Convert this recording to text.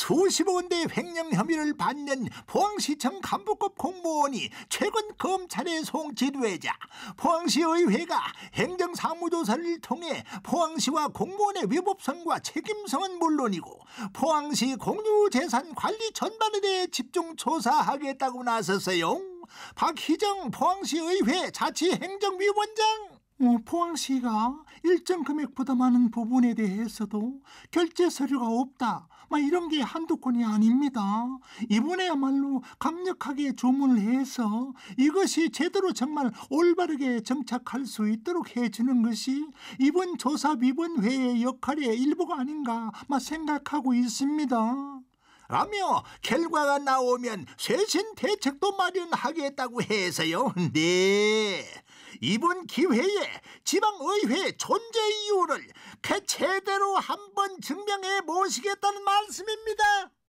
수십억 원대 횡령 혐의를 받는 포항시청 간부급 공무원이 최근 검찰에 송치되자 포항시의회가 행정사무조사를 통해 포항시와 공무원의 위법성과 책임성은 물론이고 포항시 공유재산 관리 전반에 대해 집중 조사하겠다고 나섰어요. 박희정 포항시의회 자치행정위원장 어, 포항시가 일정 금액보다 많은 부분에 대해서도 결제 서류가 없다. 막 이런 게 한두 건이 아닙니다. 이번에야말로 강력하게 조문을 해서 이것이 제대로 정말 올바르게 정착할 수 있도록 해주는 것이 이번 조사비 이번 회의 역할의 일부가 아닌가 막 생각하고 있습니다. 라며 결과가 나오면 쇄신 대책도 마련하겠다고 해서요. 네. 이번 기회에 지방의회 존재 이유를 그 제대로 한번 증명해 모시겠다는 말씀입니다.